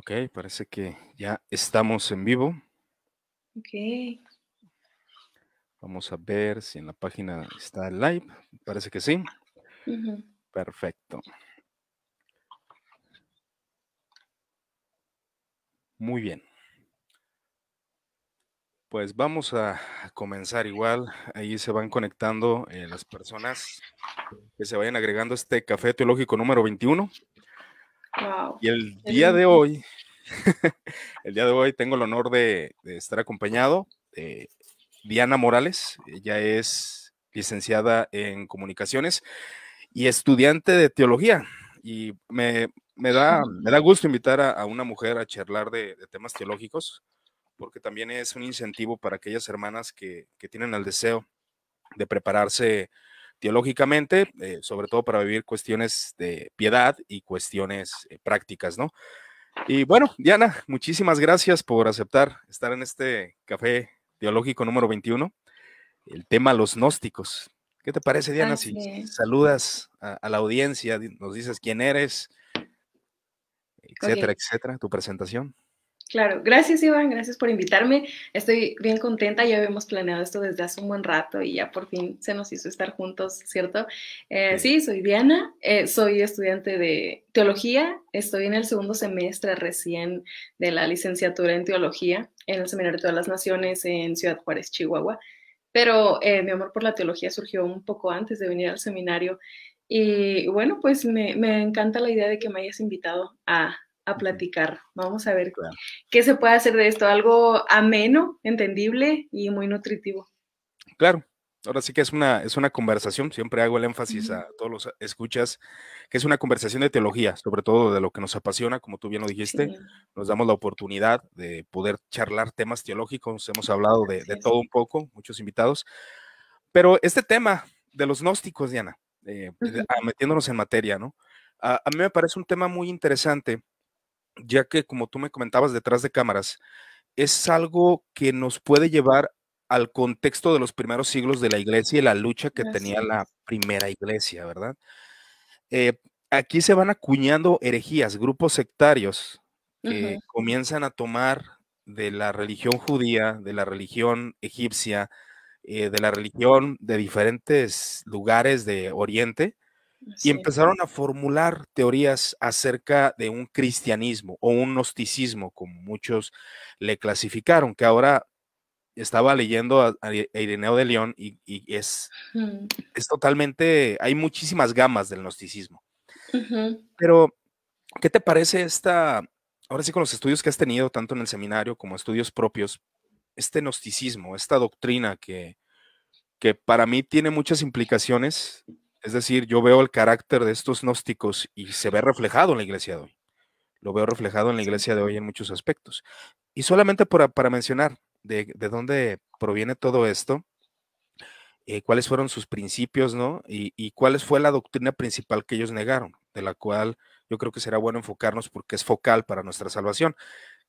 Ok, parece que ya estamos en vivo. Ok. Vamos a ver si en la página está live. Parece que sí. Perfecto. Muy bien. Pues vamos a comenzar igual. Ahí se van conectando eh, las personas que se vayan agregando este café teológico número 21. Y el día de hoy, el día de hoy tengo el honor de, estar acompañado de Diana Morales. Ella es licenciada en comunicaciones y estudiante de teología. Y me, da, me da gusto invitar a, una mujer a charlar de, temas teológicos, porque también es un incentivo para aquellas hermanas que, que tienen el deseo de prepararse teológicamente, eh, sobre todo para vivir cuestiones de piedad y cuestiones eh, prácticas, ¿no? Y bueno, Diana, muchísimas gracias por aceptar estar en este café teológico número 21, el tema los gnósticos. ¿Qué te parece, Diana, si, saludas a, la audiencia, nos dices quién eres, etcétera, etcétera, tu presentación? Claro, gracias Iván, gracias por invitarme. Estoy bien contenta, ya habíamos planeado esto desde hace un buen rato y ya por fin se nos hizo estar juntos, ¿cierto? Eh, sí. soy Diana, eh, soy estudiante de teología, estoy en el segundo semestre recién de la licenciatura en teología en el Seminario de todas las Naciones en Ciudad Juárez, Chihuahua, pero eh, mi amor por la teología surgió un poco antes de venir al seminario y bueno, pues me encanta la idea de que me hayas invitado a a platicar. Vamos a ver qué se puede hacer de esto, algo ameno, entendible y muy nutritivo. Claro. Ahora sí que es una, es una conversación, siempre hago el énfasis a todos los escuchas, que es una conversación de teología, sobre todo de lo que nos apasiona, como tú bien lo dijiste, nos damos la oportunidad de poder charlar temas teológicos, hemos hablado de, de todo un poco, muchos invitados, pero este tema de los gnósticos, Diana, eh, eh, metiéndonos en materia, ¿no? A, a, mí me parece un tema muy interesante ya que como tú me comentabas detrás de cámaras, es algo que nos puede llevar al contexto de los primeros siglos de la iglesia y la lucha que tenía la primera iglesia, ¿verdad? Eh, aquí se van acuñando herejías, grupos sectarios que comienzan a tomar de la religión judía, de la religión egipcia, eh, de la religión de diferentes lugares de Oriente, y empezaron a formular teorías acerca de un cristianismo o un gnosticismo, como muchos le clasificaron, que ahora estaba leyendo a, Ireneo de León y, es, es totalmente, hay muchísimas gamas del gnosticismo. Pero, ¿qué te parece esta, ahora sí con los estudios que has tenido, tanto en el seminario como estudios propios, este gnosticismo, esta doctrina que, que para mí tiene muchas implicaciones es decir, yo veo el carácter de estos gnósticos y se ve reflejado en la iglesia de hoy. Lo veo reflejado en la iglesia de hoy en muchos aspectos. Y solamente para, mencionar de, dónde proviene todo esto, eh, cuáles fueron sus principios, ¿no? Y, cuál fue la doctrina principal que ellos negaron, de la cual yo creo que será bueno enfocarnos porque es focal para nuestra salvación,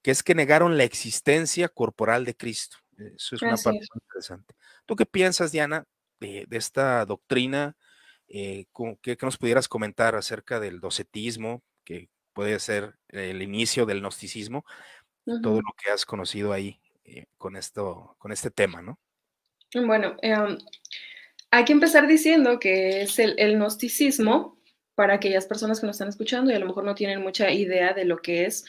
que es que negaron la existencia corporal de Cristo. Eso es una parte interesante. ¿Tú qué piensas, Diana, de esta doctrina? Eh, ¿qué, nos pudieras comentar acerca del docetismo, que puede ser el inicio del gnosticismo, todo lo que has conocido ahí eh, con, esto, con este tema, ¿no? Bueno, em, hay que empezar diciendo que es el, gnosticismo, para aquellas personas que nos están escuchando y a lo mejor no tienen mucha idea de lo que es.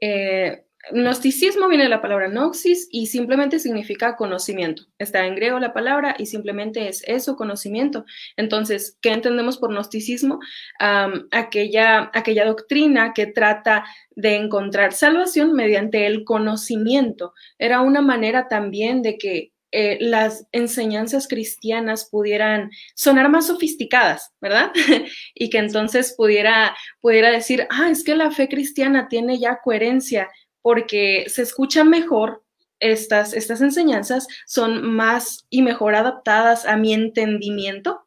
Eh, Gnosticismo viene de la palabra gnosis y simplemente significa conocimiento. Está en griego la palabra y simplemente es eso, conocimiento. Entonces, ¿qué entendemos por gnosticismo? aquella, doctrina que trata de encontrar salvación mediante el conocimiento. Era una manera también de que eh, las enseñanzas cristianas pudieran sonar más sofisticadas, ¿verdad? y que entonces pudiera, pudiera decir, ah, es que la fe cristiana tiene ya coherencia porque se escuchan mejor estas, estas enseñanzas, son más y mejor adaptadas a mi entendimiento.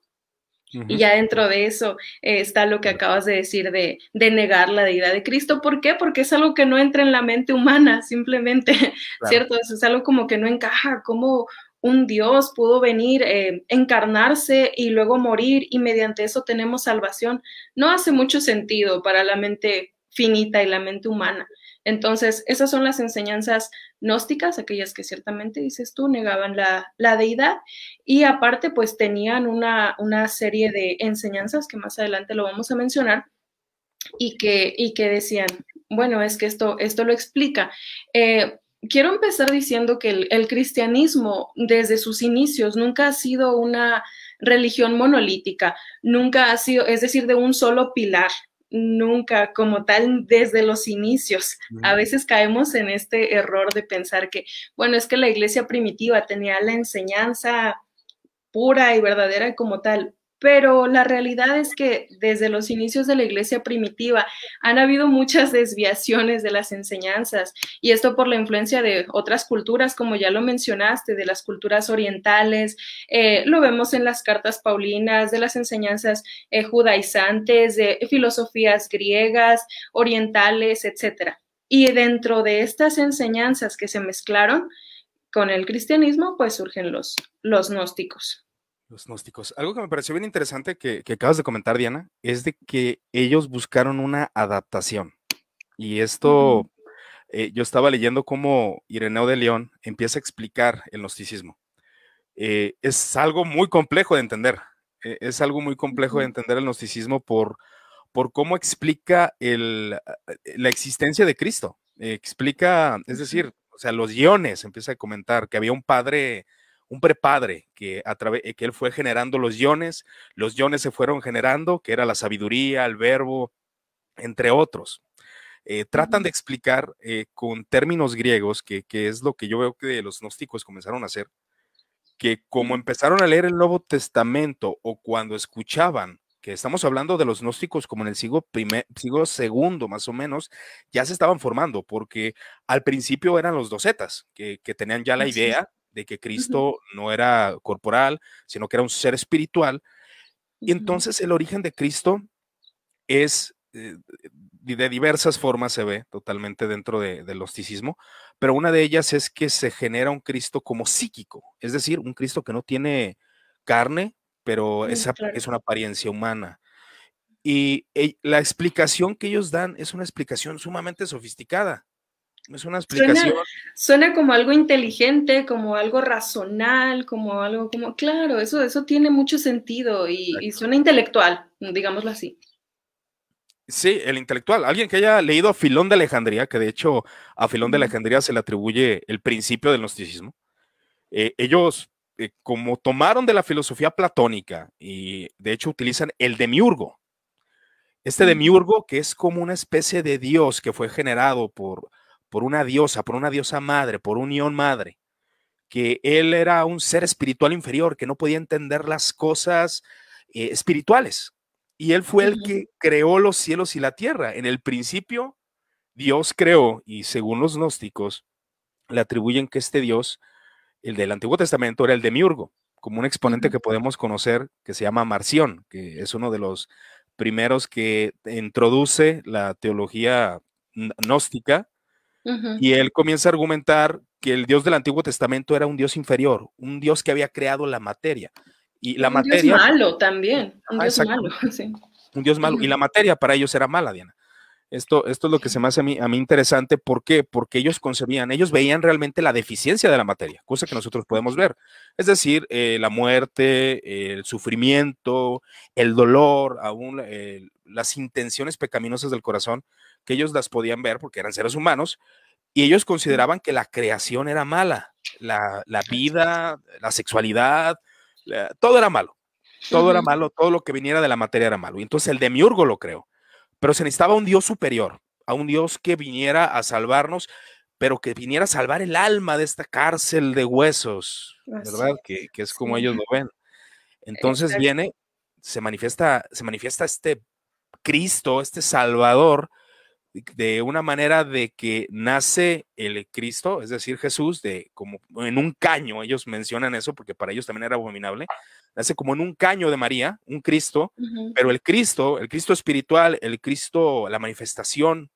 Y ya dentro de eso eh, está lo que acabas de decir de, de, negar la deidad de Cristo. ¿Por qué? Porque es algo que no entra en la mente humana, simplemente, ¿cierto? es algo como que no encaja. ¿Cómo un Dios pudo venir, eh, encarnarse y luego morir y mediante eso tenemos salvación? No hace mucho sentido para la mente finita y la mente humana. Entonces, esas son las enseñanzas gnósticas, aquellas que ciertamente, dices tú, negaban la, deidad y aparte, pues tenían una, serie de enseñanzas que más adelante lo vamos a mencionar y que, y que decían, bueno, es que esto, esto lo explica. Eh, quiero empezar diciendo que el, el, cristianismo desde sus inicios nunca ha sido una religión monolítica, nunca ha sido, es decir, de un solo pilar, nunca como tal desde los inicios. A veces caemos en este error de pensar que, bueno, es que la iglesia primitiva tenía la enseñanza pura y verdadera como tal pero la realidad es que desde los inicios de la iglesia primitiva han habido muchas desviaciones de las enseñanzas y esto por la influencia de otras culturas, como ya lo mencionaste, de las culturas orientales, eh, lo vemos en las cartas paulinas, de las enseñanzas eh, judaizantes, de filosofías griegas, orientales, etc. Y dentro de estas enseñanzas que se mezclaron con el cristianismo, pues surgen los gnósticos. Los gnósticos. Algo que me pareció bien interesante que, acabas de comentar, Diana, es de que ellos buscaron una adaptación. Y mm. esto, eh, yo estaba leyendo cómo Ireneo de León empieza a explicar el gnosticismo. Eh, es algo muy complejo de entender. Eh, es algo muy complejo de entender el gnosticismo por, por cómo explica la existencia de Cristo. explica, es decir, o sea, los guiones, empieza a comentar que había un padre un prepadre que, a través, eh, que él fue generando los iones los iones se fueron generando, que era la sabiduría, el verbo, entre otros. Eh, tratan de explicar eh, con términos griegos, que, que, es lo que yo veo que los gnósticos comenzaron a hacer, que como empezaron a leer el Nuevo Testamento o cuando escuchaban, que estamos hablando de los gnósticos como en el siglo, primer, siglo segundo más o menos, ya se estaban formando, porque al principio eran los docetas, que, que tenían ya la idea de que Cristo no era corporal, sino que era un ser espiritual. Y entonces el origen de Cristo es eh, de diversas formas se ve totalmente dentro del gnosticismo, pero una de ellas es que se genera un Cristo como psíquico, es decir, un Cristo que no tiene carne, pero mm, es una apariencia humana. Y eh, la explicación que ellos dan es una explicación sumamente sofisticada. Es una explicación. Suena, como algo inteligente, como algo razonal, como algo como, claro, eso, eso tiene mucho sentido y, suena intelectual, digámoslo así. Sí, el intelectual, alguien que haya leído a Filón de Alejandría, que de hecho a Filón de Alejandría se le atribuye el principio del gnosticismo. Eh, ellos, eh, como tomaron de la filosofía platónica y de hecho utilizan el demiurgo, este mm. demiurgo que es como una especie de dios que fue generado por, por una diosa, por una diosa madre, por unión madre, que él era un ser espiritual inferior, que no podía entender las cosas eh, espirituales. Y él fue el que creó los cielos y la tierra. En el principio, Dios creó, y según los gnósticos, le atribuyen que este Dios, el del Antiguo Testamento, era el de Miurgo, como un exponente que podemos conocer que se llama Marción, que es uno de los primeros que introduce la teología gnóstica y él comienza a argumentar que el Dios del Antiguo Testamento era un Dios inferior, un Dios que había creado la materia. Y la un Dios malo también, ah, un Dios malo, sí. Un Dios malo. Y la materia para ellos era mala, Diana. Esto, esto es lo que se me hace a mí, interesante. ¿Por qué? Porque ellos concebían, ellos veían realmente la deficiencia de la materia, cosa que nosotros podemos ver. Es decir, eh, la muerte, el sufrimiento, el dolor, aún eh, las intenciones pecaminosas del corazón que ellos las podían ver porque eran seres humanos, y ellos consideraban que la creación era mala, la, vida, la sexualidad, todo era malo, todo era malo, todo lo que viniera de la materia era malo. Y entonces el demiurgo lo creó, pero se necesitaba un Dios superior, a un Dios que viniera a salvarnos, pero que viniera a salvar el alma de esta cárcel de huesos, ¿verdad? Que, es como ellos lo ven. Entonces viene, se manifiesta, se manifiesta este Cristo, este Salvador, de una manera de que nace el Cristo, es decir, Jesús, de como en un caño, ellos mencionan eso porque para ellos también era abominable, nace como en un caño de María, un Cristo, pero el Cristo, el Cristo espiritual, el Cristo, la manifestación,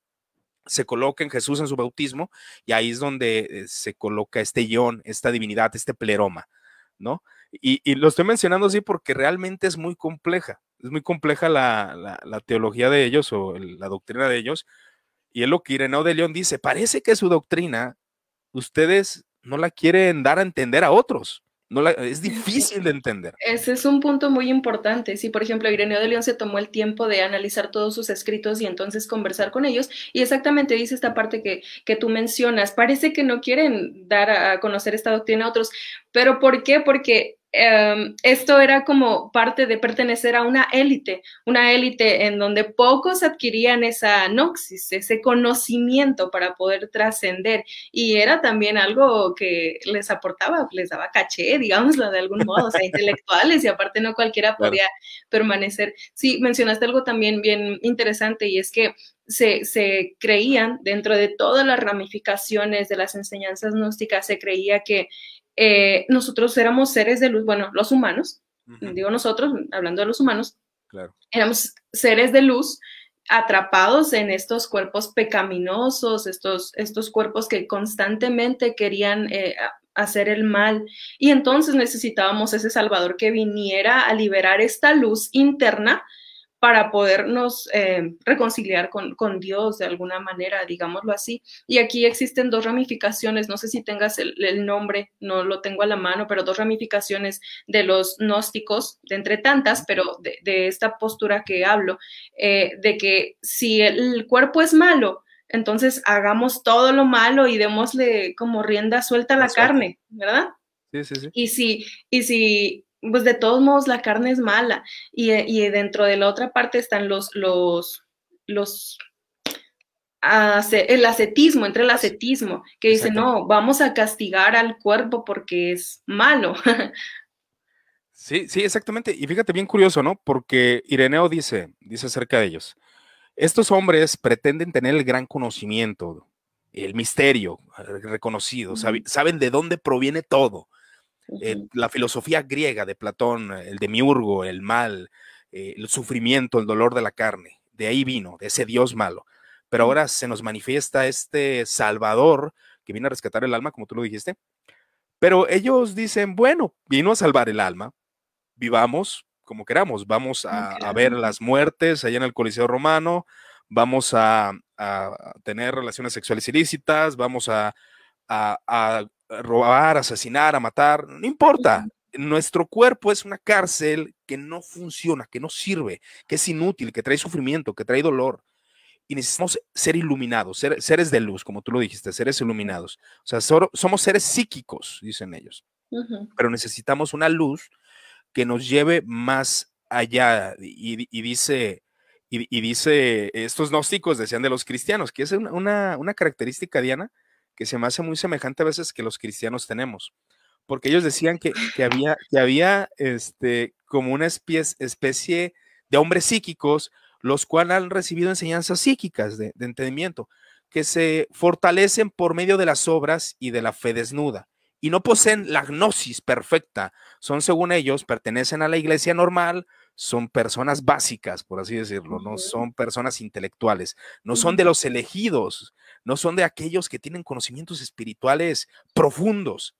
se coloca en Jesús en su bautismo y ahí es donde eh, se coloca este guión, esta divinidad, este pleroma, ¿no? Y, lo estoy mencionando así porque realmente es muy compleja, es muy compleja la, teología de ellos o la doctrina de ellos, y es lo que Ireneo de León dice, parece que su doctrina ustedes no la quieren dar a entender a otros. No la, es difícil de entender. Ese es un punto muy importante. Si, por ejemplo, Ireneo de León se tomó el tiempo de analizar todos sus escritos y entonces conversar con ellos, y exactamente dice esta parte que, que tú mencionas, parece que no quieren dar a conocer esta doctrina a otros, pero ¿por qué? Porque Em, esto era como parte de pertenecer a una élite, una élite en donde pocos adquirían esa noxis, ese conocimiento para poder trascender. Y era también algo que les aportaba, les daba caché, digámoslo de algún modo, o sea, intelectuales y aparte no cualquiera podía permanecer. Sí, mencionaste algo también bien interesante y es que se, creían dentro de todas las ramificaciones de las enseñanzas gnósticas, se creía que eh, nosotros éramos seres de luz, bueno, los humanos, digo nosotros, hablando de los humanos, claro. éramos seres de luz atrapados en estos cuerpos pecaminosos, estos, estos cuerpos que constantemente querían eh, hacer el mal. Y entonces necesitábamos ese Salvador que viniera a liberar esta luz interna para podernos eh, reconciliar con, Dios de alguna manera, digámoslo así. Y aquí existen dos ramificaciones, no sé si tengas el, nombre, no lo tengo a la mano, pero dos ramificaciones de los gnósticos, de entre tantas, pero de, esta postura que hablo, eh, de que si el cuerpo es malo, entonces hagamos todo lo malo y démosle como rienda suelta a la, carne, ¿verdad? Sí, sí, sí. Y si, y si pues de todos modos la carne es mala y, dentro de la otra parte están los, los, los ah, el ascetismo, entre el ascetismo, que dice, no, vamos a castigar al cuerpo porque es malo. Sí, sí, exactamente. Y fíjate, bien curioso, ¿no? Porque Ireneo dice, dice acerca de ellos, estos hombres pretenden tener el gran conocimiento, el misterio eh, reconocido, saben de dónde proviene todo, eh, la filosofía griega de Platón, el demiurgo, el mal, eh, el sufrimiento, el dolor de la carne, de ahí vino, ese Dios malo. Pero ahora se nos manifiesta este Salvador que viene a rescatar el alma, como tú lo dijiste. Pero ellos dicen, bueno, vino a salvar el alma, vivamos como queramos, vamos a, ver las muertes allá en el Coliseo Romano, vamos a, tener relaciones sexuales ilícitas, vamos a, robar, asesinar, a matar, no importa. Nuestro cuerpo es una cárcel que no funciona, que no sirve, que es inútil, que trae sufrimiento, que trae dolor. Y necesitamos ser iluminados, ser, seres de luz, como tú lo dijiste, seres iluminados. O sea, somos seres psíquicos, dicen ellos. Pero necesitamos una luz que nos lleve más allá. Y, dice, y, dice, estos gnósticos decían de los cristianos, que es una característica, Diana, que se me hace muy semejante a veces que los cristianos tenemos, porque ellos decían que, había, que había este, como una especie, de hombres psíquicos, los cuales han recibido enseñanzas psíquicas de, de entendimiento, que se fortalecen por medio de las obras y de la fe desnuda y no poseen la gnosis perfecta. Son, según ellos, pertenecen a la iglesia normal, son personas básicas, por así decirlo, no son personas intelectuales, no son de los elegidos, no son de aquellos que tienen conocimientos espirituales profundos.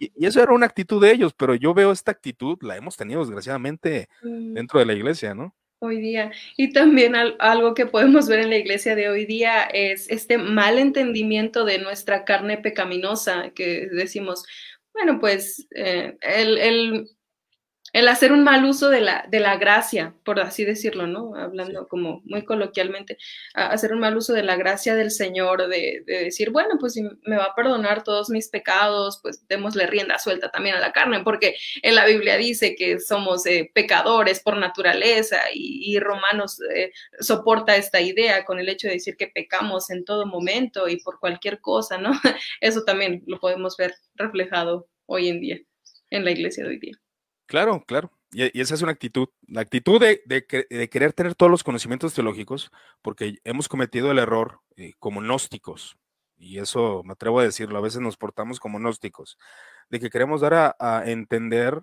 y, eso era una actitud de ellos, pero yo veo esta actitud, la hemos tenido desgraciadamente mm. dentro de la iglesia, ¿no? Hoy día. Y también algo que podemos ver en la iglesia de hoy día es este mal entendimiento de nuestra carne pecaminosa, que decimos, bueno, pues eh, el el hacer un mal uso de la, de la gracia, por así decirlo, ¿no? Hablando como muy coloquialmente, hacer un mal uso de la gracia del Señor, de, decir, bueno, pues si me va a perdonar todos mis pecados, pues démosle rienda suelta también a la carne, porque en la Biblia dice que somos eh, pecadores por naturaleza y, Romanos eh, soporta esta idea con el hecho de decir que pecamos en todo momento y por cualquier cosa, ¿no? Eso también lo podemos ver reflejado hoy en día, en la iglesia de hoy día. Claro, claro. Y, esa es una actitud, la actitud de, querer tener todos los conocimientos teológicos, porque hemos cometido el error eh, como gnósticos, y eso me atrevo a decirlo, a veces nos portamos como gnósticos, de que queremos dar a, entender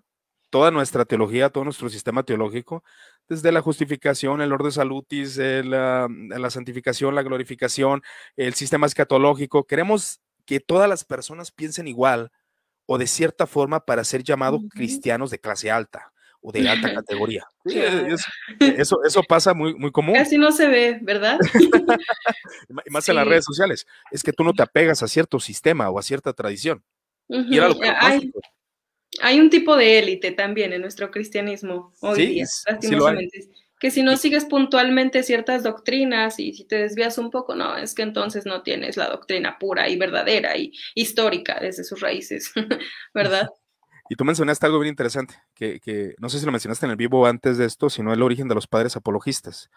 toda nuestra teología, todo nuestro sistema teológico, desde la justificación, el orden salutis, eh, la, la santificación, la glorificación, el sistema escatológico. Queremos que todas las personas piensen igual, o de cierta forma para ser llamados cristianos de clase alta o de alta categoría. E, e, eso, eso, pasa muy, muy común. Casi no se ve, ¿verdad? Más en las redes sociales. Es que tú no te apegas a cierto sistema o a cierta tradición. hay, un tipo de élite también en nuestro cristianismo hoy día, que si no sigues puntualmente ciertas doctrinas y si te desvías un poco, no, es que entonces no tienes la doctrina pura y verdadera y histórica desde sus raíces, ¿verdad? Y tú mencionaste algo bien interesante, que, no sé si lo mencionaste en el vivo antes de esto, sino el origen de los padres apologistas.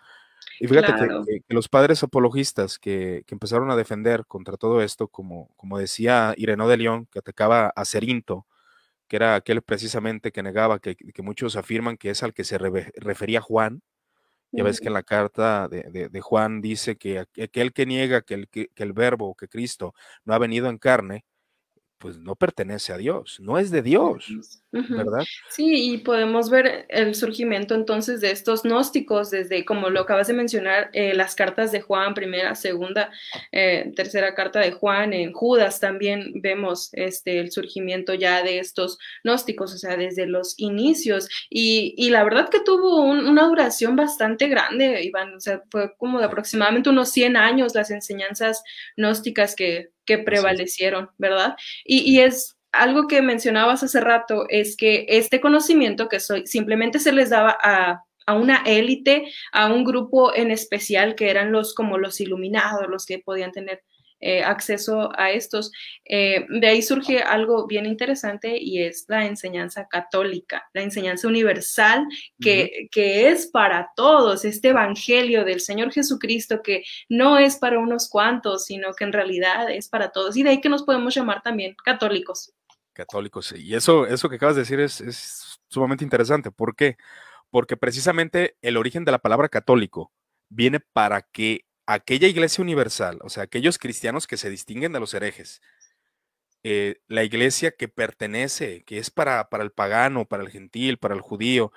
Y fíjate que, los padres apologistas que, empezaron a defender contra todo esto, como, como decía Irene de León, que atacaba a Cerinto, que era aquel precisamente que negaba, que, muchos afirman que es al que se refería Juan, ya ves que en la carta de, Juan dice que aquel que niega que el, que el verbo que Cristo no ha venido en carne, pues no pertenece a Dios, no es de Dios. ¿verdad? Sí, y podemos ver el surgimiento entonces de estos gnósticos desde, como lo acabas de mencionar, eh, las cartas de Juan, primera, segunda, eh, tercera carta de Juan, en Judas también vemos este, el surgimiento ya de estos gnósticos, o sea, desde los inicios. Y, la verdad que tuvo una duración bastante grande, Iván, o sea, fue como de aproximadamente unos 100 años las enseñanzas gnósticas que prevalecieron, ¿verdad? Y, y, es algo que mencionabas hace rato es que este conocimiento que soy, simplemente se les daba a, una élite, a un grupo en especial que eran los como los iluminados, los que podían tener eh, acceso a estos. Eh, de ahí surge algo bien interesante y es la enseñanza católica, la enseñanza universal que, que, es para todos, este evangelio del Señor Jesucristo que no es para unos cuantos, sino que en realidad es para todos. Y de ahí que nos podemos llamar también católicos. Católicos, Y eso, eso que acabas de decir es, sumamente interesante. ¿Por qué? Porque precisamente el origen de la palabra católico viene para que aquella iglesia universal, o sea, aquellos cristianos que se distinguen de los herejes, eh, la iglesia que pertenece, que es para, para el pagano, para el gentil, para el judío,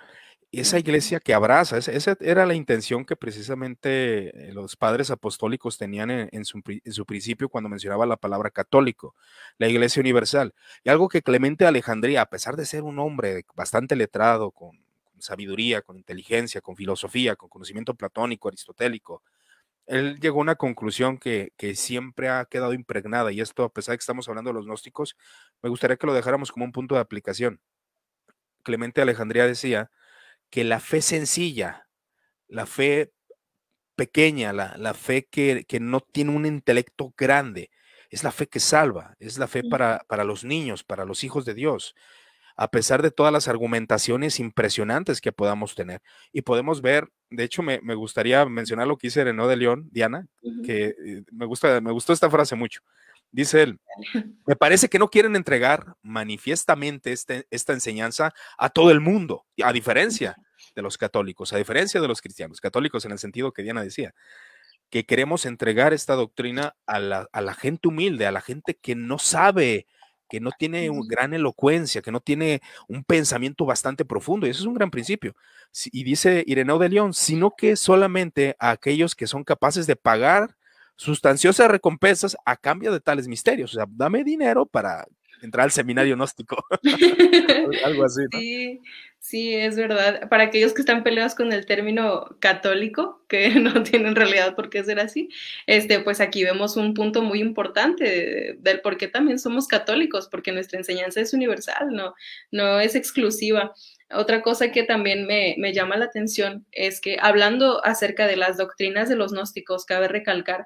esa iglesia que abraza, esa, era la intención que precisamente eh, los padres apostólicos tenían en, su, principio cuando mencionaba la palabra católico, la iglesia universal. Y algo que Clemente Alejandría, a pesar de ser un hombre bastante letrado, con, sabiduría, con inteligencia, con filosofía, con conocimiento platónico, aristotélico, él llegó a una conclusión que, siempre ha quedado impregnada, y esto, a pesar de que estamos hablando de los gnósticos, me gustaría que lo dejáramos como un punto de aplicación. Clemente Alejandría decía que la fe sencilla, la fe pequeña, la, fe que, no tiene un intelecto grande, es la fe que salva, es la fe para, los niños, para los hijos de Dios, a pesar de todas las argumentaciones impresionantes que podamos tener. Y podemos ver, de hecho, me, gustaría mencionar lo que hice Renaud de León, Diana, que eh, me, gusta, me gustó esta frase mucho. Dice él, me parece que no quieren entregar manifiestamente este, esta enseñanza a todo el mundo, a diferencia de los católicos, a diferencia de los cristianos, católicos en el sentido que Diana decía, que queremos entregar esta doctrina a la, gente humilde, a la gente que no sabe, que no tiene un gran elocuencia, que no tiene un pensamiento bastante profundo, y eso es un gran principio. Y dice Ireneo de León, sino que solamente a aquellos que son capaces de pagar sustanciosas recompensas a cambio de tales misterios. O sea, dame dinero para entrar al seminario gnóstico. Algo así. Sí, sí, es verdad. Para aquellos que están peleados con el término católico, que no tienen realidad por qué ser así, este, pues aquí vemos un punto muy importante del por qué también somos católicos, porque nuestra enseñanza es universal, no, no es exclusiva. Otra cosa que también me, llama la atención es que hablando acerca de las doctrinas de los gnósticos, cabe recalcar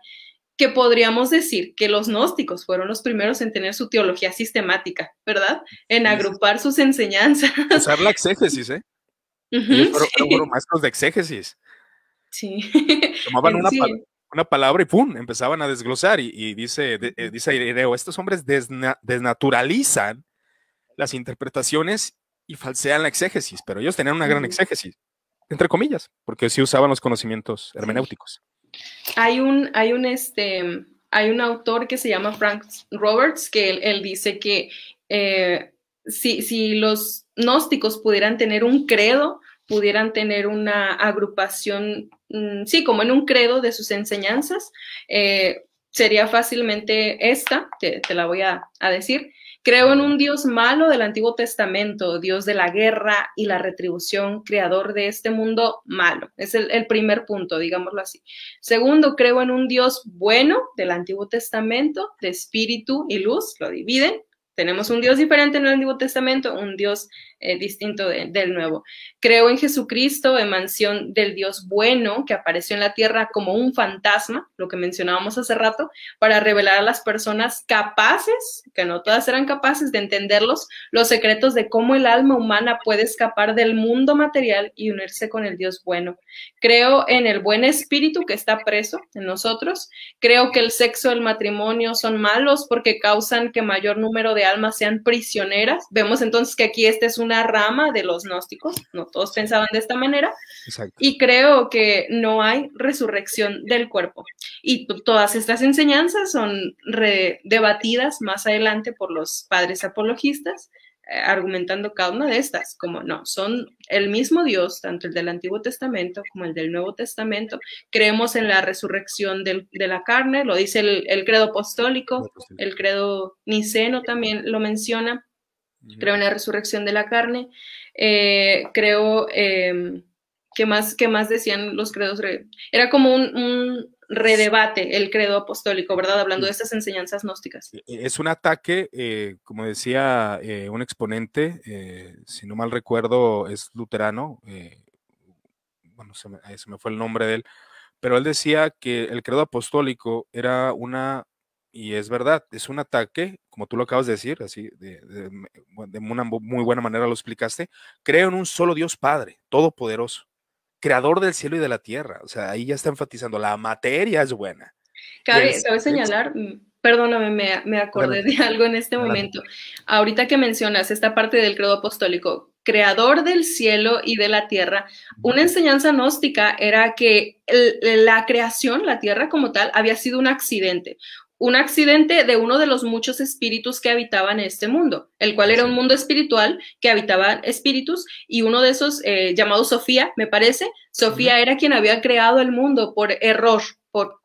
que podríamos decir que los gnósticos fueron los primeros en tener su teología sistemática, ¿verdad? En agrupar sus enseñanzas. Usar la exégesis, ¿eh? Uh maestros de exégesis. Sí. Tomaban una, palabra y ¡pum! empezaban a desglosar y, dice, eh, dice Ireo, estos hombres desnaturalizan las interpretaciones y falsean la exégesis, pero ellos tenían una gran exégesis, entre comillas, porque sí usaban los conocimientos hermenéuticos. Hay un, hay un, este, hay un autor que se llama Frank Roberts, que él, dice que eh, si, los gnósticos pudieran tener un credo, pudieran tener una agrupación, mm, sí, como en un credo de sus enseñanzas, eh, sería fácilmente esta, te, la voy a decir, Creo en un Dios malo del Antiguo Testamento, Dios de la guerra y la retribución, creador de este mundo malo. Es el, primer punto, digámoslo así. Segundo, creo en un Dios bueno del Antiguo Testamento, de espíritu y luz, lo dividen. Tenemos un Dios diferente en el Antiguo Testamento, un Dios eh, distinto del nuevo. Creo en Jesucristo, mansión del Dios bueno que apareció en la tierra como un fantasma, lo que mencionábamos hace rato, para revelar a las personas capaces, que no todas eran capaces de entenderlos, los secretos de cómo el alma humana puede escapar del mundo material y unirse con el Dios bueno. Creo en el buen espíritu que está preso en nosotros. Creo que el sexo, el matrimonio son malos porque causan que mayor número de almas sean prisioneras. Vemos entonces que aquí este es un rama de los gnósticos, no todos pensaban de esta manera, y creo que no hay resurrección del cuerpo. Y todas estas enseñanzas son debatidas más adelante por los padres apologistas, eh, argumentando cada una de estas, como no, son el mismo Dios, tanto el del Antiguo Testamento como el del Nuevo Testamento. Creemos en la resurrección de la carne, lo dice el, el credo apostólico, el credo niceno también lo menciona creo en la resurrección de la carne, eh, creo em, que más, que más decían los credos, era como un, redebate el credo apostólico, ¿verdad? Hablando de estas enseñanzas gnósticas. E, e, es un ataque, eh, como decía eh, un exponente, si no mal recuerdo, es luterano, bueno, se me, se me fue el nombre de él, pero él decía que el credo apostólico era una y es verdad, es un ataque, como tú lo acabas de decir, así de, una muy buena manera lo explicaste, creo en un solo Dios Padre, todopoderoso, creador del cielo y de la tierra. O sea, ahí ya está enfatizando, la materia es buena. Cabe, señalar, mm, perdóname, me, acordé de algo en este momento. Ahorita que mencionas esta parte del credo apostólico, creador del cielo y de la tierra, una enseñanza gnóstica era que la creación, la tierra como tal, había sido un accidente, un accidente de uno de los muchos espíritus que habitaban este mundo, el cual era un mundo espiritual que habitaban espíritus y uno de esos eh, llamado Sofía, me parece, Sofía era quien había creado el mundo por error, por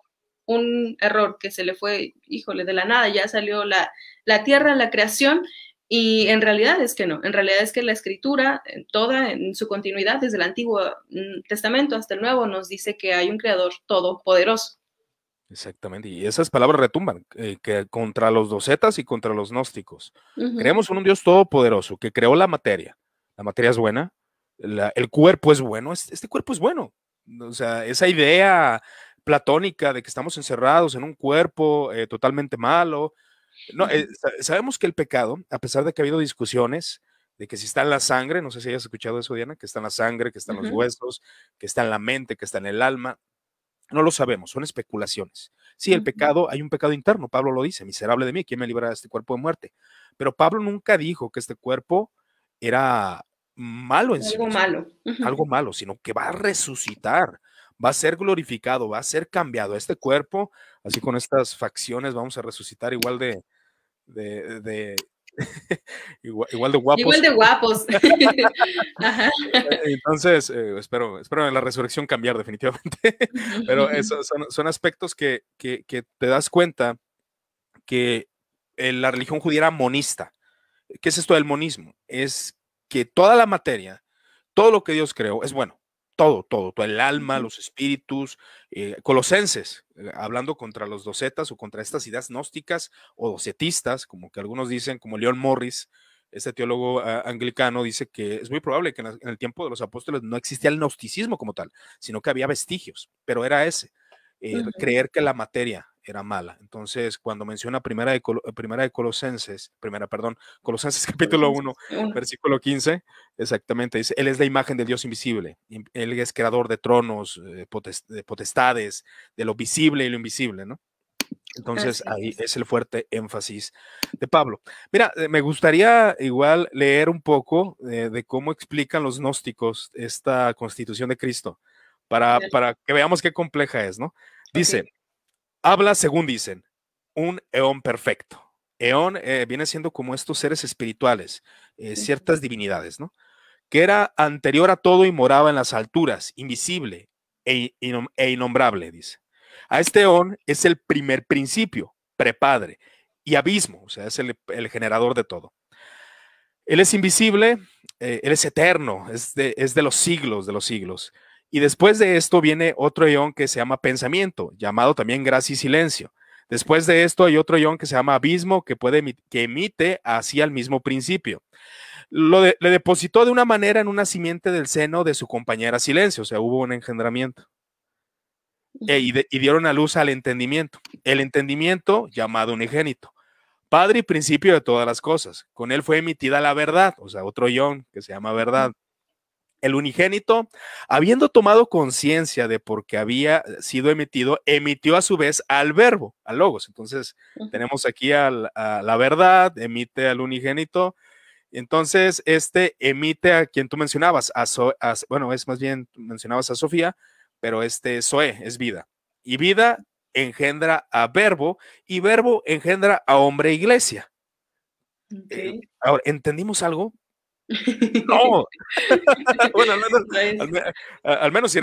un error que se le fue, híjole, de la nada, ya salió la, la tierra, la creación, y en realidad es que no, en realidad es que la escritura, toda en su continuidad, desde el Antiguo mm, Testamento hasta el Nuevo, nos dice que hay un creador todopoderoso. Exactamente, y esas palabras retumban, eh, que contra los docetas y contra los gnósticos. Creemos en un Dios todopoderoso que creó la materia. La materia es buena, el cuerpo es bueno, este, cuerpo es bueno. O sea, esa idea platónica de que estamos encerrados en un cuerpo eh, totalmente malo. No, eh, sabemos que el pecado, a pesar de que ha habido discusiones de que si está en la sangre, no sé si hayas escuchado eso, Diana, que está en la sangre, que está en los huesos, que está en la mente, que está en el alma, no lo sabemos, son especulaciones. Sí, el pecado, hay un pecado interno, Pablo lo dice, miserable de mí, ¿quién me librará de este cuerpo de muerte? Pero Pablo nunca dijo que este cuerpo era malo en sí. Algo malo. Algo malo, sino que va a resucitar, va a ser glorificado, va a ser cambiado. Este cuerpo, así con estas facciones, vamos a resucitar igual de igual, de guapos. Igual de guapos. Eh, entonces, eh, espero, espero en la resurrección cambiar definitivamente, pero eso, son, aspectos que, que, te das cuenta que la religión judía era monista. ¿Qué es esto del monismo? Es que toda la materia, todo lo que Dios creó es bueno todo, todo, todo el alma, los espíritus, eh, colosenses, eh, hablando contra los docetas o contra estas ideas gnósticas o docetistas, como que algunos dicen, como Leon Morris, este teólogo ah, anglicano, dice que es muy probable que en, el tiempo de los apóstoles no existía el gnosticismo como tal, sino que había vestigios, pero era ese, eh, creer que la materia era mala. Entonces, cuando menciona primera de, primera de Colosenses, primera, perdón, Colosenses capítulo 1, versículo 15, exactamente, dice, Él es la imagen del Dios invisible, Él es creador de tronos, eh, de potestades, de lo visible y lo invisible, ¿no? Entonces ahí es el fuerte énfasis de Pablo. Mira, eh, me gustaría igual leer un poco eh, de, cómo explican los gnósticos esta constitución de Cristo, para, para que veamos qué compleja es, ¿no? Dice, habla, según dicen, un eón perfecto. Eón eh, viene siendo como estos seres espirituales, eh, ciertas divinidades, ¿no? Que era anterior a todo y moraba en las alturas, invisible e, e, e, innombrable, dice. A este eón es el primer principio, prepadre y abismo, o sea, es el, generador de todo. Él es invisible, eh, Él es eterno, es de los siglos, de los siglos. Y después de esto viene otro ion que se llama pensamiento, llamado también gracia y silencio. Después de esto hay otro ion que se llama abismo, que, puede, que emite así al mismo principio. Lo le depositó de una manera en una simiente del seno de su compañera silencio, o sea, hubo un engendramiento. E, y, y, dieron a luz al entendimiento, el entendimiento llamado unigénito, padre y principio de todas las cosas. Con él fue emitida la verdad, o sea, otro ion que se llama verdad el unigénito, habiendo tomado conciencia de por qué había sido emitido, emitió a su vez al verbo, al logos. Entonces, tenemos aquí a la verdad, emite al unigénito. Entonces, este emite a quien tú mencionabas, a, so, bueno, es más bien, mencionabas a Sofía, pero este Zoe es vida. Y vida engendra a verbo y verbo engendra a hombre e iglesia. Eh, ahora, ¿entendimos algo? No. al menos, no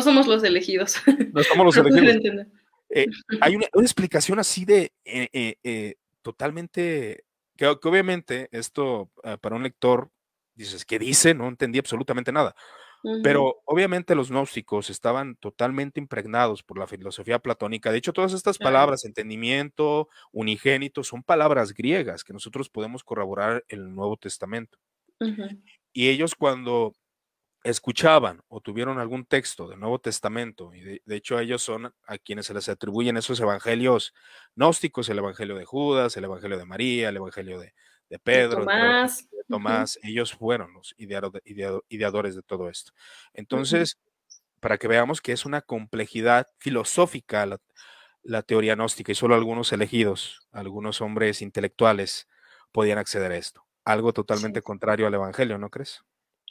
somos, los elegidos. No somos los elegidos. Eh, hay una, explicación así de eh, eh, totalmente que, que, obviamente esto para un lector dices que dice no entendí absolutamente nada pero obviamente los gnósticos estaban totalmente impregnados por la filosofía platónica. De hecho, todas estas palabras, entendimiento, unigénito, son palabras griegas que nosotros podemos corroborar en el Nuevo Testamento. Y ellos cuando escuchaban o tuvieron algún texto del Nuevo Testamento, y de, hecho ellos son a quienes se les atribuyen esos evangelios gnósticos, el Evangelio de Judas, el Evangelio de María, el Evangelio de, de Pedro, Tomás, ellos fueron los ideadores de todo esto. Entonces, para que veamos que es una complejidad filosófica la, teoría gnóstica y solo algunos elegidos, algunos hombres intelectuales podían acceder a esto. Algo totalmente contrario al Evangelio, ¿no crees?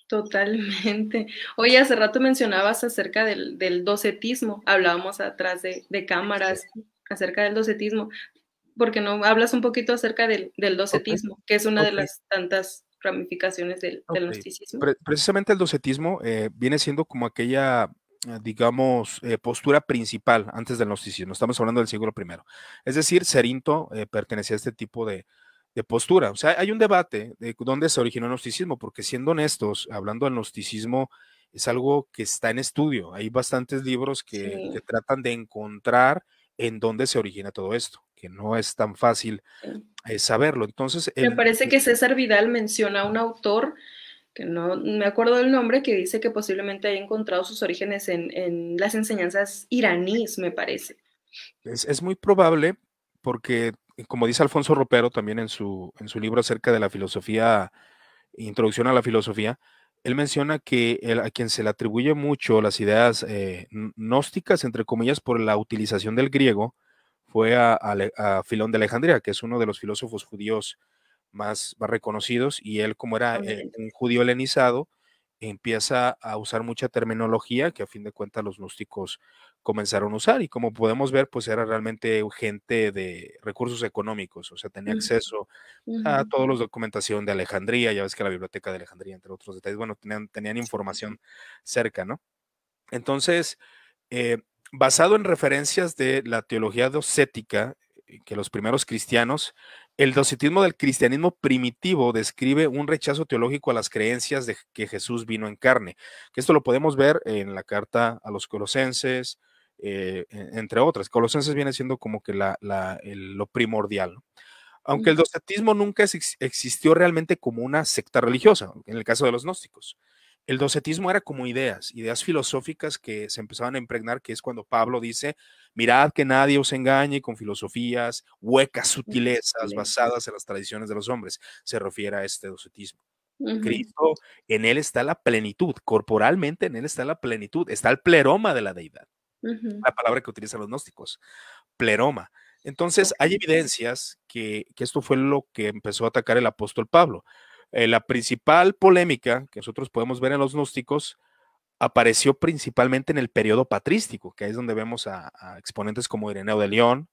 Totalmente. Oye, hace rato mencionabas acerca del, docetismo, hablábamos atrás de, cámaras acerca del docetismo, porque no hablas un poquito acerca del, docetismo, que es una de las tantas ramificaciones del, gnosticismo. precisamente el docetismo eh, viene siendo como aquella eh, digamos, eh, postura principal antes del gnosticismo. Estamos hablando del siglo I. Es decir, Cerinto pertenecía a este tipo de, postura. O sea, hay un debate de dónde se originó el gnosticismo, porque siendo honestos, hablando del gnosticismo, es algo que está en estudio. Hay bastantes libros que tratan de encontrar en dónde se origina todo esto que no es tan fácil eh, saberlo. Entonces, me parece que César Vidal menciona a un autor que no me acuerdo del nombre, que dice que posiblemente haya encontrado sus orígenes en, las enseñanzas iraníes, me parece. Es, muy probable porque, como dice Alfonso Ropero también en su, en su libro acerca de la filosofía, Introducción a la Filosofía, él menciona que a quien se le atribuye mucho las ideas eh, gnósticas, entre comillas, por la utilización del griego, fue a, Filón de Alejandría, que es uno de los filósofos judíos más, reconocidos, y él, como era eh, un judío helenizado, empieza a usar mucha terminología que a fin de cuentas los gnósticos comenzaron a usar y como podemos ver pues era realmente gente de recursos económicos, o sea, tenía mm. acceso a toda la documentación de Alejandría, ya ves que la biblioteca de Alejandría entre otros detalles, bueno, tenían, tenían información cerca, ¿no? Entonces, eh, Basado en referencias de la teología docética, eh, que los primeros cristianos, el docetismo del cristianismo primitivo describe un rechazo teológico a las creencias de que Jesús vino en carne. esto lo podemos ver en la carta a los colosenses, eh, entre otras. Colosenses viene siendo como que lo primordial. Aunque el docetismo nunca existió realmente como una secta religiosa, en el caso de los gnósticos. El docetismo era como ideas, ideas filosóficas que se empezaban a impregnar, que es cuando Pablo dice, mirad que nadie os engañe con filosofías huecas sutilezas basadas en las tradiciones de los hombres, se refiere a este docetismo. Cristo, en él está la plenitud, corporalmente en él está la plenitud, está el pleroma de la deidad, la palabra que utilizan los gnósticos, pleroma. Entonces, hay evidencias que, que esto fue lo que empezó a atacar el apóstol Pablo. Eh, la principal polémica que nosotros podemos ver en los gnósticos apareció principalmente en el periodo patrístico, que es donde vemos a, exponentes como Ireneo de León,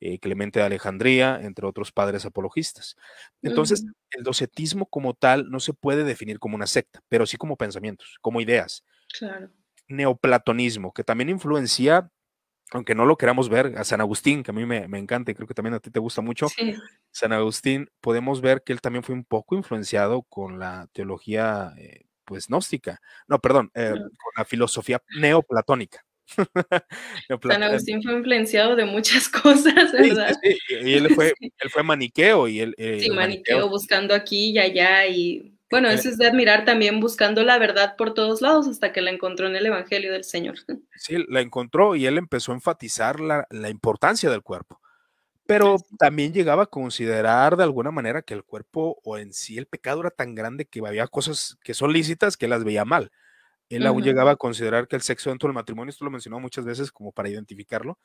eh, Clemente de Alejandría, entre otros padres apologistas. Entonces, el docetismo como tal no se puede definir como una secta, pero sí como pensamientos, como ideas. Claro. Neoplatonismo, que también influencia aunque no lo queramos ver, a San Agustín, que a mí me, encanta y creo que también a ti te gusta mucho, San Agustín, podemos ver que él también fue un poco influenciado con la teología, eh, pues, gnóstica, no, perdón, eh, con la filosofía neoplatónica. San Agustín fue influenciado de muchas cosas, ¿verdad? Sí, y él fue, él fue maniqueo y él... Eh, sí, maniqueo, buscando aquí y allá y bueno, eh, eso es de admirar también buscando la verdad por todos lados hasta que la encontró en el Evangelio del Señor. Sí, la encontró y él empezó a enfatizar la, importancia del cuerpo, pero también llegaba a considerar de alguna manera que el cuerpo o en sí el pecado era tan grande que había cosas que son lícitas que las veía mal él aún llegaba a considerar que el sexo dentro del matrimonio, esto lo mencionó muchas veces como para identificarlo,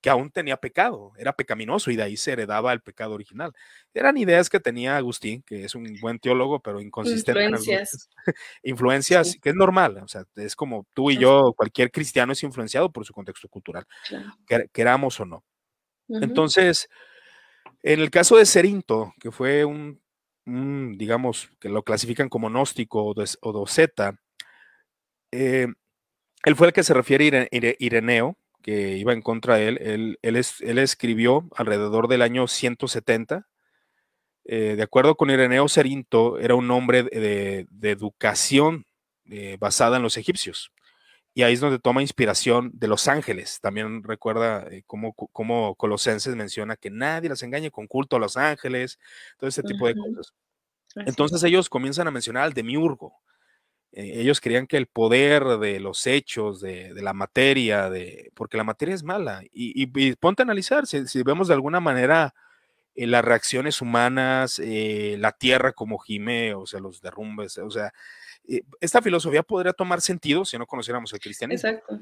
que aún tenía pecado, era pecaminoso y de ahí se heredaba el pecado original. Eran ideas que tenía Agustín, que es un buen teólogo, pero inconsistente. Influencias. Influencias, que es normal, o sea, es como tú y yo, cualquier cristiano es influenciado por su contexto cultural, queramos o no. Entonces, en el caso de Cerinto, que fue un, digamos, que lo clasifican como gnóstico o, o doceta, eh, él fue el que se refiere a Ireneo, que iba en contra de él. Él, escribió alrededor del año 170. Eh, de acuerdo con Ireneo Cerinto, era un hombre de, educación eh, basada en los egipcios. Y ahí es donde toma inspiración de los ángeles. También recuerda cómo, cómo Colosenses menciona que nadie las engañe con culto a los ángeles, todo ese tipo de cosas. Entonces ellos comienzan a mencionar al demiurgo, eh, ellos creían que el poder de los hechos, de, la materia, de, porque la materia es mala. Y, ponte a analizar si, vemos de alguna manera eh, las reacciones humanas, eh, la tierra como gime, o sea, los derrumbes, o sea, esta filosofía podría tomar sentido si no conociéramos el cristianismo. Exacto.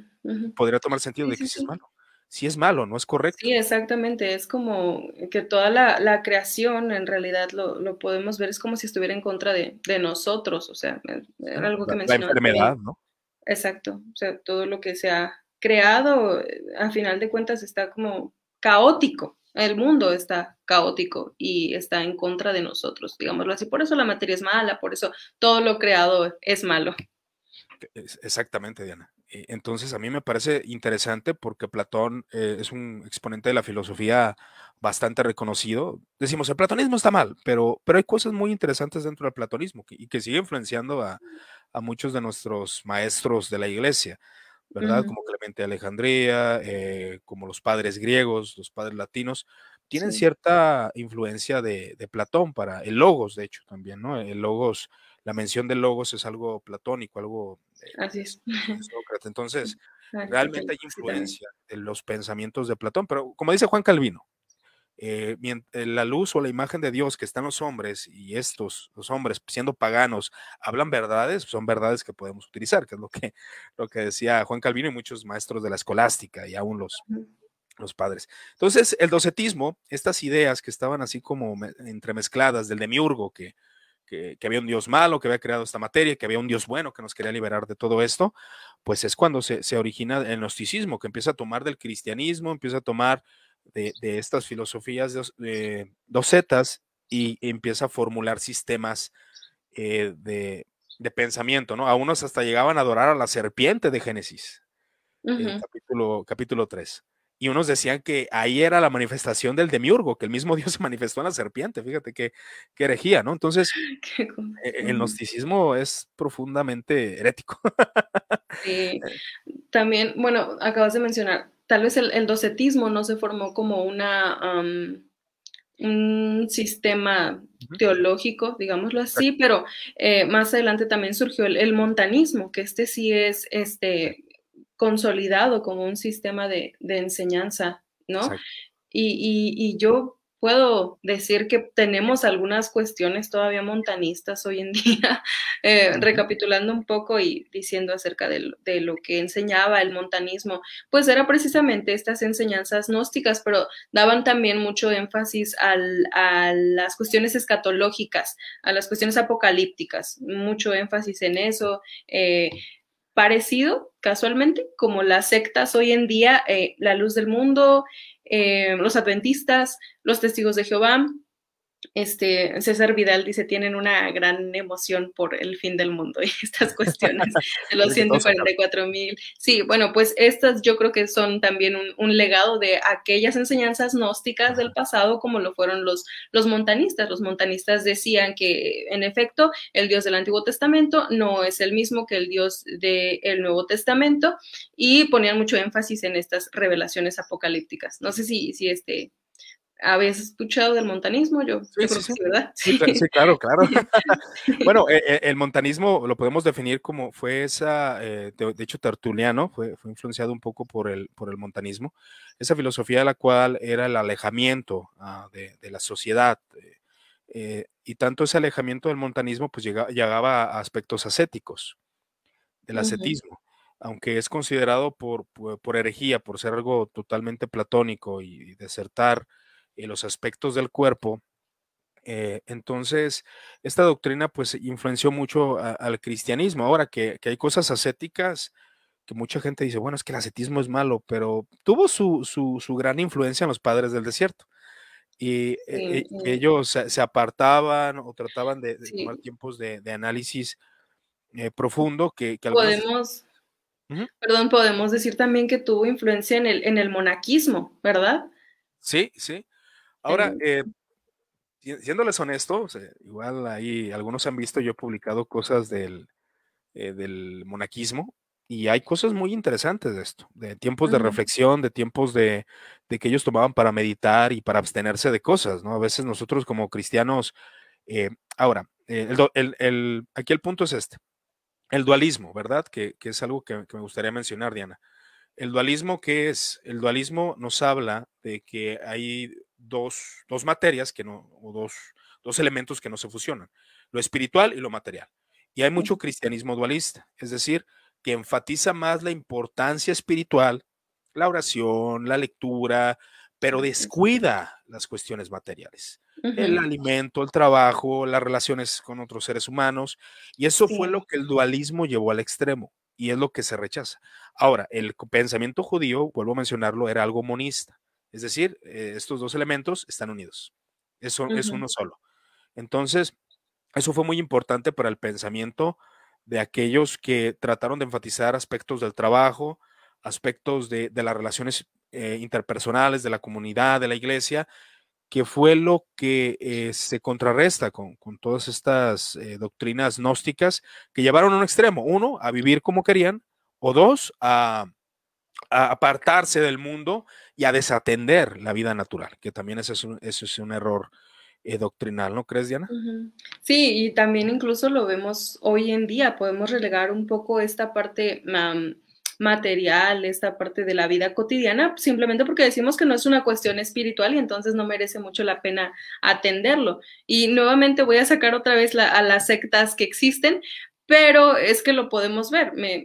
Podría tomar sentido de que es malo si es malo, no es correcto. Sí, exactamente, es como que toda la, creación en realidad lo, podemos ver, es como si estuviera en contra de, nosotros, o sea, eh, algo que la, La enfermedad, ¿no? Exacto, o sea, todo lo que se ha creado, eh, a final de cuentas está como caótico, el mundo está caótico y está en contra de nosotros, digámoslo así, por eso la materia es mala, por eso todo lo creado es malo. Exactamente, Diana. E-, entonces a mí me parece interesante porque Platón eh, es un exponente de la filosofía bastante reconocido. Decimos, el platonismo está mal, pero, pero hay cosas muy interesantes dentro del platonismo y que sigue influenciando a, muchos de nuestros maestros de la iglesia, ¿verdad? Como Clemente de Alejandría, eh, como los padres griegos, los padres latinos, tienen cierta influencia de, de, Platón para el logos, de hecho, también, ¿no? El logos, la mención del logos es algo platónico, algo... Eh, Así es. Entonces, realmente hay influencia en los pensamientos de Platón, pero como dice Juan Calvino, eh, eh, la luz o la imagen de Dios que están los hombres y estos, los hombres siendo paganos, hablan verdades, son verdades que podemos utilizar, que es lo que, lo que decía Juan Calvino y muchos maestros de la escolástica y aún los, los padres. Entonces, el docetismo, estas ideas que estaban así como entremezcladas del demiurgo, que que, había un Dios malo que había creado esta materia, que había un Dios bueno que nos quería liberar de todo esto, pues es cuando se, origina el gnosticismo, que empieza a tomar del cristianismo, empieza a tomar de, estas filosofías de, docetas y empieza a formular sistemas eh, de, pensamiento, ¿no? A unos hasta llegaban a adorar a la serpiente de Génesis, capítulo, capítulo 3 y unos decían que ahí era la manifestación del demiurgo, que el mismo Dios se manifestó en la serpiente, fíjate qué, qué herejía, ¿no? Entonces, e, el gnosticismo es profundamente herético. Sí, también, bueno, acabas de mencionar, tal vez el, docetismo no se formó como una, un sistema teológico, digámoslo así, pero eh, más adelante también surgió el, el, montanismo, que este sí es este consolidado como un sistema de, enseñanza, ¿no? Y, yo puedo decir que tenemos algunas cuestiones todavía montanistas hoy en día, eh, recapitulando un poco y diciendo acerca de, lo que enseñaba el montanismo, pues era precisamente estas enseñanzas gnósticas, pero daban también mucho énfasis a las cuestiones escatológicas, a las cuestiones apocalípticas, mucho énfasis en eso. Eh, parecido, casualmente, como las sectas hoy en día, eh, la luz del mundo, eh, los adventistas, los testigos de Jehová, este, César Vidal dice, tienen una gran emoción por el fin del mundo y estas cuestiones de los 144 mil. Sí, bueno, pues estas yo creo que son también un, legado de aquellas enseñanzas gnósticas del pasado, como lo fueron los, los montanistas. Los montanistas decían que, en efecto, el Dios del Antiguo Testamento no es el mismo que el Dios del Nuevo Testamento y ponían mucho énfasis en estas revelaciones apocalípticas. No sé si, si este, habías escuchado del montanismo, yo, sí, claro, claro. bueno, eh, eh, el montanismo lo podemos definir como fue esa, eh, de, hecho, Tertuliano fue, fue, influenciado un poco por el, por el montanismo, esa filosofía de la cual era el alejamiento ah, de, la sociedad. y tanto ese alejamiento del montanismo pues llegaba, llegaba a aspectos ascéticos del ascetismo. aunque es considerado por, por, herejía, por ser algo totalmente platónico y, desertar y eh, los aspectos del cuerpo. Eh, entonces, esta doctrina pues influenció mucho al cristianismo. Ahora que, hay cosas ascéticas que mucha gente dice, bueno, es que el ascetismo es malo, pero tuvo su, gran influencia en los padres del desierto. Y eh, ellos se, apartaban o trataban de, tomar tiempos de, análisis profundo que, podemos perdón podemos decir también que tuvo influencia en el en el monaquismo verdad sí sí Ahora, em eh, siéndoles honestos, eh, igual ahí algunos han visto, yo he publicado cosas eh, del, monaquismo y hay cosas muy interesantes de esto, de tiempos de reflexión, de tiempos de, que ellos tomaban para meditar y para abstenerse de cosas, ¿no? A veces nosotros como cristianos, eh, ahora, el, el, aquí el punto es este, el dualismo, ¿verdad? Que, es algo que, me gustaría mencionar, Diana. El dualismo, que es? El dualismo nos habla de que hay dos, materias que no, o dos, elementos que no se fusionan, lo espiritual y lo material. Y hay mucho cristianismo dualista, es decir, que enfatiza más la importancia espiritual, la oración, la lectura, pero descuida las cuestiones materiales, el alimento, el trabajo, las relaciones con otros seres humanos. Y eso fue lo que el dualismo llevó al extremo y es lo que se rechaza. Ahora, el pensamiento judío, vuelvo a mencionarlo, era algo monista. Es decir, eh, estos dos elementos están unidos. Eso es uno solo. Entonces, eso fue muy importante para el pensamiento de aquellos que trataron de enfatizar aspectos del trabajo, aspectos de, las relaciones eh, interpersonales, de la comunidad, de la iglesia, que fue lo que eh, se contrarresta con, todas estas doctrinas gnósticas que llevaron a un extremo, uno, a vivir como querían, o dos, a, a apartarse del mundo y a desatender la vida natural, que también ese es un, es un error eh, doctrinal, ¿no crees, Diana? Sí, y también incluso lo vemos hoy en día, podemos relegar un poco esta parte material, esta parte de la vida cotidiana, simplemente porque decimos que no es una cuestión espiritual y entonces no merece mucho la pena atenderlo. Y nuevamente voy a sacar otra vez a las sectas que existen, pero es que lo podemos ver. Me,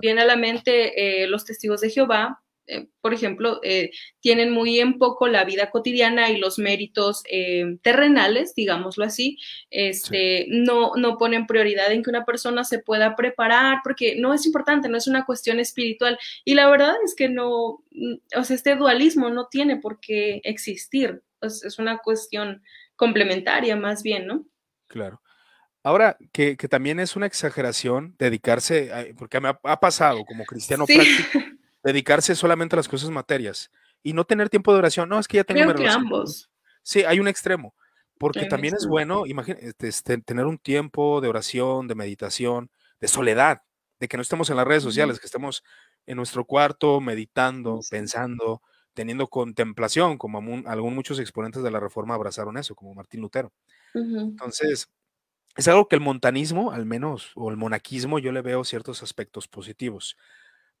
viene a la mente eh, los testigos de Jehová, eh, por ejemplo, eh, tienen muy en poco la vida cotidiana y los méritos terrenales, digámoslo así, este, no, no ponen prioridad en que una persona se pueda preparar, porque no es importante, no es una cuestión espiritual. Y la verdad es que no, o sea, este dualismo no tiene por qué existir, es una cuestión complementaria más bien, ¿no? Claro. Ahora, que, también es una exageración dedicarse, porque me ha, pasado como cristiano práctico, dedicarse solamente a las cosas materias y no tener tiempo de oración. No, es que ya tengo Creo que ambos. Sí, hay un extremo, porque también es bueno, imagínate, este, este, tener un tiempo de oración, de meditación, de soledad, de que no estemos en las redes sociales, que estemos en nuestro cuarto meditando, pensando, teniendo contemplación, como algún, muchos exponentes de la Reforma abrazaron eso, como Martín Lutero. Entonces, es algo que el montanismo, al menos, o el monaquismo, yo le veo ciertos aspectos positivos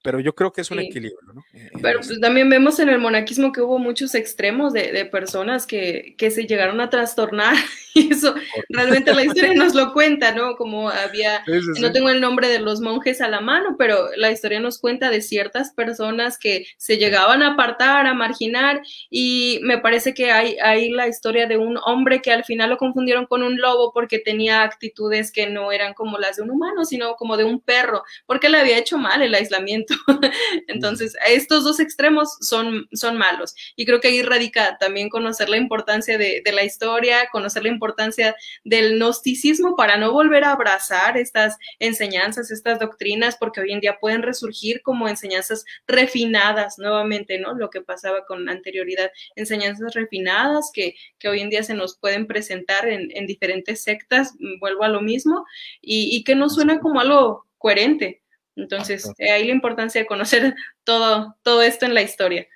pero yo creo que es un equilibrio, ¿no? E, pero pues, también vemos en el monaquismo que hubo muchos extremos de, personas que, se llegaron a trastornar y eso realmente la historia nos lo cuenta, ¿no? Como había, no tengo el nombre de los monjes a la mano, pero la historia nos cuenta de ciertas personas que se llegaban a apartar, a marginar y me parece que hay, hay la historia de un hombre que al final lo confundieron con un lobo porque tenía actitudes que no eran como las de un humano, sino como de un perro, porque le había hecho mal el aislamiento Entonces, estos dos extremos son, son malos. Y creo que ahí radica también conocer la importancia de, la historia, conocer la importancia del gnosticismo para no volver a abrazar estas enseñanzas, estas doctrinas, porque hoy en día pueden resurgir como enseñanzas refinadas nuevamente, ¿no? Lo que pasaba con anterioridad, enseñanzas refinadas que, hoy en día se nos pueden presentar en, diferentes sectas, mm, vuelvo a lo mismo, y, y que no suena como algo coherente. Entonces, eh, ahí la importancia de conocer todo, todo esto en la historia.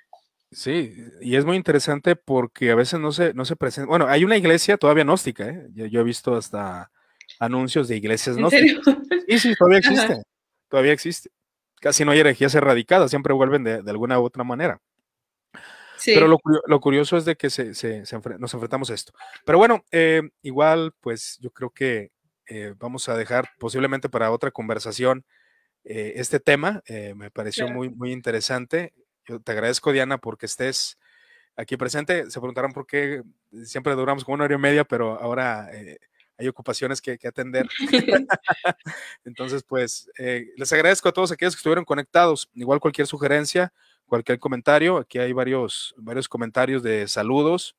Sí, y es muy interesante porque a veces no se, no se presenta. Bueno, hay una iglesia todavía gnóstica, ¿eh? yo, he visto hasta anuncios de iglesias gnósticas. Sí, sí, todavía existe. Todavía existe. Casi no hay herejías erradicadas, siempre vuelven de, alguna u otra manera. Sí. Pero lo, curioso es de que se, se, nos enfrentamos a esto. Pero bueno, eh, igual, pues yo creo que eh, vamos a dejar posiblemente para otra conversación eh, este tema. Eh, me pareció muy, muy interesante. Yo te agradezco, Diana, porque estés aquí presente. Se preguntarán por qué siempre duramos como una hora y media, pero ahora eh, hay ocupaciones que, que atender. Entonces, pues, les agradezco a todos aquellos que estuvieron conectados. Igual cualquier sugerencia, cualquier comentario. Aquí hay varios, varios comentarios de saludos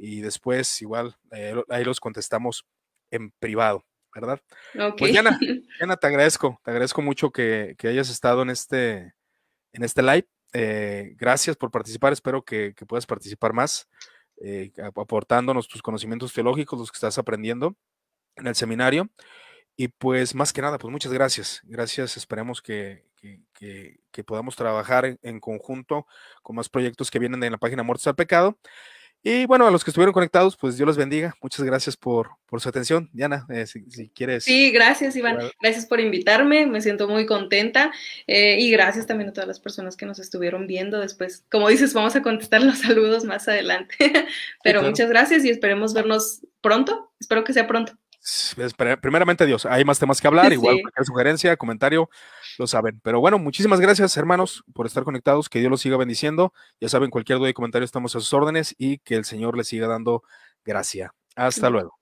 y después igual ahí los contestamos en privado. ¿verdad? Pues, okay. Pues te agradezco, te agradezco mucho que, hayas estado en este, en este live. Eh, gracias por participar, espero que, puedas participar más, eh, aportándonos tus conocimientos teológicos, los que estás aprendiendo en el seminario. Y pues más que nada, pues muchas gracias. Gracias, esperemos que, podamos trabajar en, conjunto con más proyectos que vienen de la página Muertos al Pecado. Y bueno, a los que estuvieron conectados, pues Dios los bendiga. Muchas gracias por, su atención. Diana, eh, si, quieres. Sí, gracias, Iván. Gracias por invitarme. Me siento muy contenta. Eh, y gracias también a todas las personas que nos estuvieron viendo después. Como dices, vamos a contestar los saludos más adelante. Pero muchas gracias y esperemos vernos pronto. Espero que sea pronto primeramente Dios, hay más temas que hablar, igual cualquier sugerencia, comentario, lo saben. Pero bueno, muchísimas gracias hermanos por estar conectados, que Dios los siga bendiciendo. Ya saben, cualquier duda y comentario estamos a sus órdenes y que el Señor les siga dando gracia. Hasta luego.